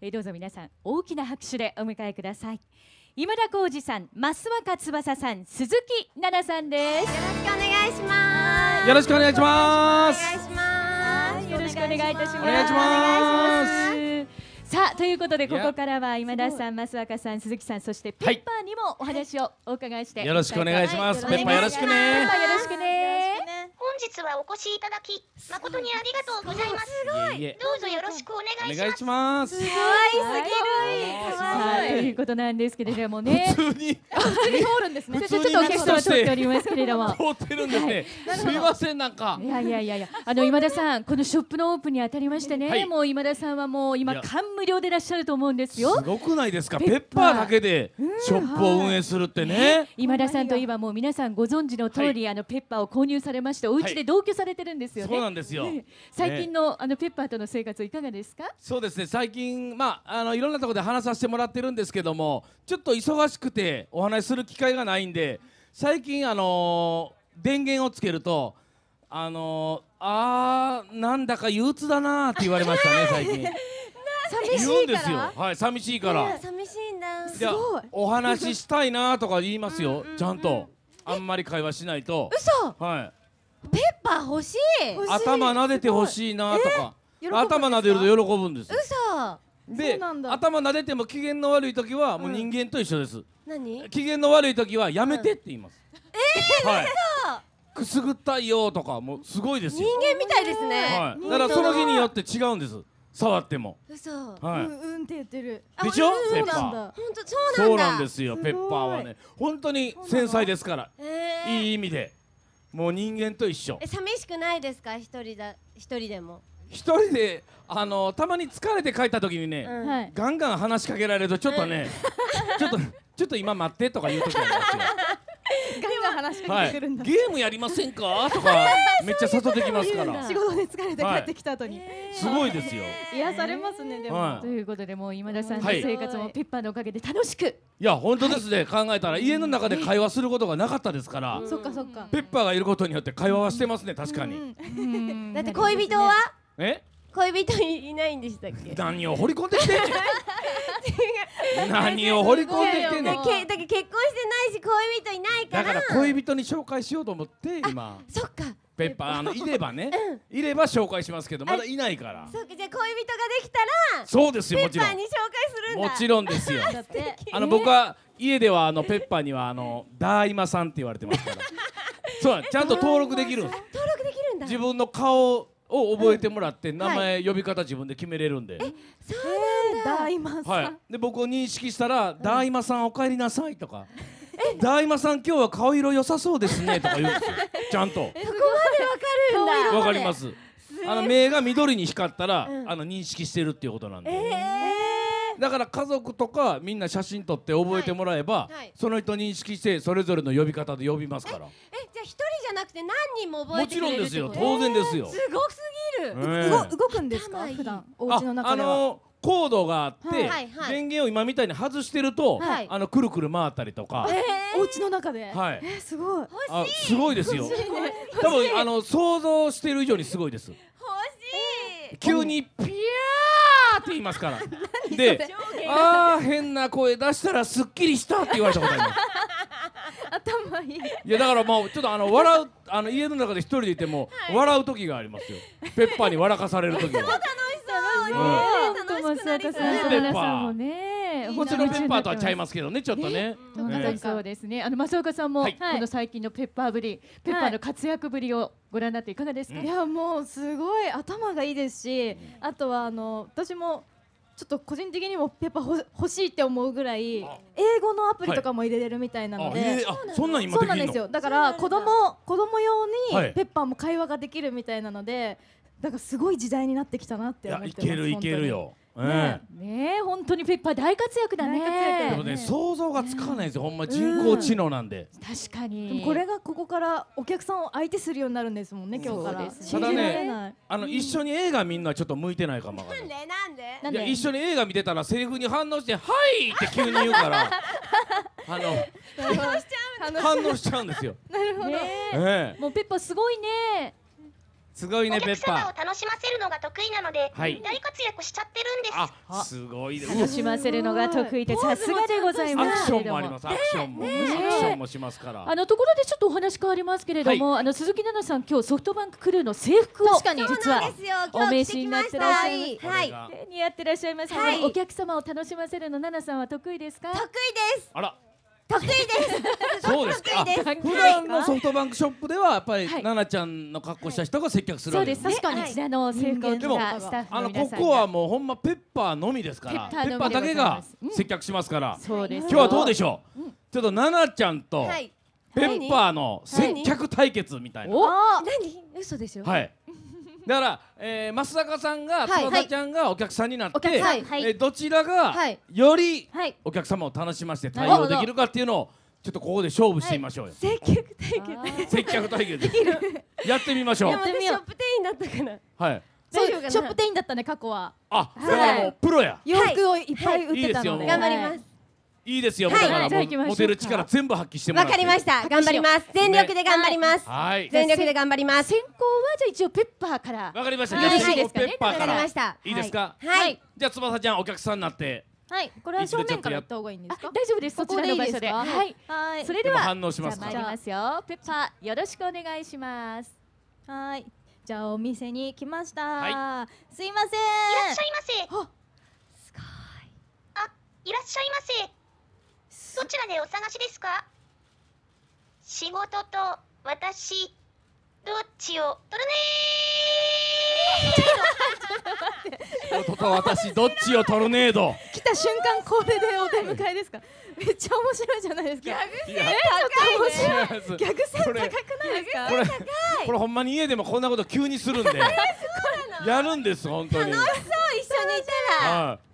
えー、どうぞ皆さん大きな拍手でお迎えください今田浩二さん増若翼さん鈴木奈々さんですよろしくお願いしますよろしくお願いしますよろしくお願いいたしますお願いしますさあということでここからは今田さん、増若さん、鈴木さん、そしてペッパーにもお話をお伺いして、はい、よろしくお願いします。ペッパーよろしくね。ペッパーよろしくね。はお越しいただき誠にありがとうございますどうぞよろしくお願いしますすごいすごいということなんですけれどもね普通に普通に通るんですねちょっとお客様通っておりますけれども通ってるんですねすみませんなんかいやいやいやいやあの今田さんこのショップのオープンに当たりましてねもう今田さんはもう今感無量でいらっしゃると思うんですよすごくないですかペッパーだけでショップを運営するってね今田さんといえばもう皆さんご存知の通りあのペッパーを購入されましたお家でどう同居されてるんですよね。そうなんですよ。最近の、あのペッパーとの生活いかがですか？そうですね。最近まああのいろんなところで話させてもらってるんですけども、ちょっと忙しくてお話しする機会がないんで、最近あの電源をつけると。あのあーなんだか憂鬱だなって言われましたね 最近。言うんですよ。はい寂しいから。寂しいな。すごい。お話ししたいなとか言いますよ、ちゃんと。あんまり会話しないと。嘘。はい。パー欲しい頭撫でてほしいなとか頭撫でると喜ぶんです嘘で頭撫でても機嫌の悪い時はもう人間と一緒です、何機嫌の悪い時はやめてって言います、ええー、嘘くすぐったいよとかもうすごいですよ人間みたいですね、はい、だからその日によって違うんです触っても嘘、はい、うんうんって言ってるでしょペッパー本当そうなんだそうなんですよペッパーはね本当に繊細ですから、えー、いい意味でもう人間と一緒え寂しくないですか一人だ一人でも一人であのたまに疲れて帰った時にね、うんガンガン話しかけられるとちょっとね、ちょっとちょっと今待ってとか言う時ありますよ話しかけてくるんだ、はい、ゲームやりませんかとか、めっちゃ誘ってきますから仕事で疲れて帰ってきた後に、はいすごいですよ癒されますねでも、はい、ということでもう今田さんの生活もペッパーのおかげで楽しくいや本当ですね、考えたら家の中で会話することがなかったですから、そっかそっかペッパーがいることによって会話はしてますね確かに、だって恋人はえ恋人いないんでしたっけ何を掘り込んできてんじん何を掘り込んできてんねん だけだか結婚してないし恋人いないからだから恋人に紹介しようと思って今そっかペッパーあのいればね、うん、いれば紹介しますけどまだいないからそうかじゃあ恋人ができたらそうですよもちろんペッパーに紹介するんだもちろんですよあの僕は家ではあのペッパーにはあのダーイマさんって言われてますから そうちゃんと登録できるんです登録できるんだ自分の顔を覚えてもらって、名前、呼び方自分で決めれるんで。え、そうなんだ。大魔さん。はい。で、僕を認識したら、大魔さんお帰りなさいとか。大魔さん今日は顔色良さそうですねとか言うんですよ。ちゃんと。そこまでわかるんだ。わかります。あの目が緑に光ったら、あの認識してるっていうことなんで。だから家族とかみんな写真撮って覚えてもらえば、その人認識してそれぞれの呼び方で呼びますから。え、じゃあ一人じゃなくて何人も覚えもてちくろれんるっですよ当然ですよ、すごすぎる、ええ動動くんですか普段お家のあ中ではのコードがあって、はいはい電源を今みたいに外してると、はいあのくるくる回ったりとか、えお家の中ではいえすごいあすごいですよね多分あの想像している以上にすごいです欲しい急にピヤーって言いますからで「ああ変な声出したらすっきりした」って言われたことありますいやだからもうちょっとあの笑うあの家の中で一人でいても笑う時がありますよ。ペッパーに笑かされる時が。楽しそう。楽しくなりそう。もちろんペッパーとはちゃいますけどね、ちょっとね。そうですね。あの松岡さんも、この最近のペッパーぶり、ペッパーの活躍ぶりをご覧になっていかがですか。いや、もうすごい頭がいいですし、あとはあの私も。ちょっと個人的にもペッパー欲しいって思うぐらい英語のアプリとかも入れれるみたいなので、はい、そうなんですよだから子供子供用にペッパーも会話ができるみたいなのでんかすごい時代になってきたなって思ってますいけるいけるよねね本当にペッパー大活躍だね。でもね想像がつかないですよ。ほんま人工知能なんで。確かに。これがここからお客さんを相手するようになるんですもんね。今日から。ただね、あの一緒に映画見んのはちょっと向いてないかも。なんでなんで。いや一緒に映画見てたらセリフに反応してはいって急に言うから。あの反応しちゃうんですよ。なるほど。もうペッパーすごいね。すごいね、ペッパー。楽しませるのが得意なので、はい、大活躍しちゃってるんです。あ、すごいです。楽しませるのが得意で、さすがでございます。アクションもあります。アクションも、ねアクションもしますから。あのところでちょっとお話変わりますけれども、はい、あの鈴木奈々さん今日ソフトバンククルーの制服を実はお召しになってらっしゃいます。はい、似合ってらっしゃいます。はい、お客様を楽しませるの奈々さんは得意ですか？得意です。あら。得意です。そうですか。普段のソフトバンクショップではやっぱり奈々ちゃんの格好した人が接客するそうです。確かにあの制服を着あのここはもうほんまペッパーのみですから、ペッパーだけが接客しますから。そうです。今日はどうでしょう。ちょっと奈々ちゃんとペッパーの接客対決みたいな。何？嘘でしょ。はい。だから、えー、増坂さんが角田ちゃんがお客さんになって、はい、えー、どちらがよりお客様を楽しまして対応できるかっていうのをちょっとここで勝負してみましょうよ、はい、接客対決 接客対決やってみましょうでも私ショップ店員だったかなはいショップ店員だったね過去はあ、はい、それはもうプロや洋服をいっぱい売ってたので、いいですよ頑張りますいいですよ、はい、だからモテる力全部発揮してもらわかりました頑張ります全力で頑張ります、はい、全力で頑張ります先行はじゃ一応ペッパーからわかりましたいいですかねわかりましたいいですかはい、じゃ翼ちゃんお客さんになってはい、これは正面からやった方がいいんですか。大丈夫です。そちらの場所で。はい、はい、それでは。反応しますか。参りますよ。ペッパー、よろしくお願いします。はい、じゃあ、お店に来ました。はい、すいません。いらっしゃいませ。すごい。あ、いらっしゃいませ。どちらでお探しですか仕事と私どっちを取るね仕事と私どっちを取るねード来た瞬間これでお出迎えですかめっちゃ面白いじゃないですかギャグ性高いねギャグ性高くないですかこれこれほんまに家でもこんなこと急にするんで やるんです本当に楽しそう一緒にいたらはい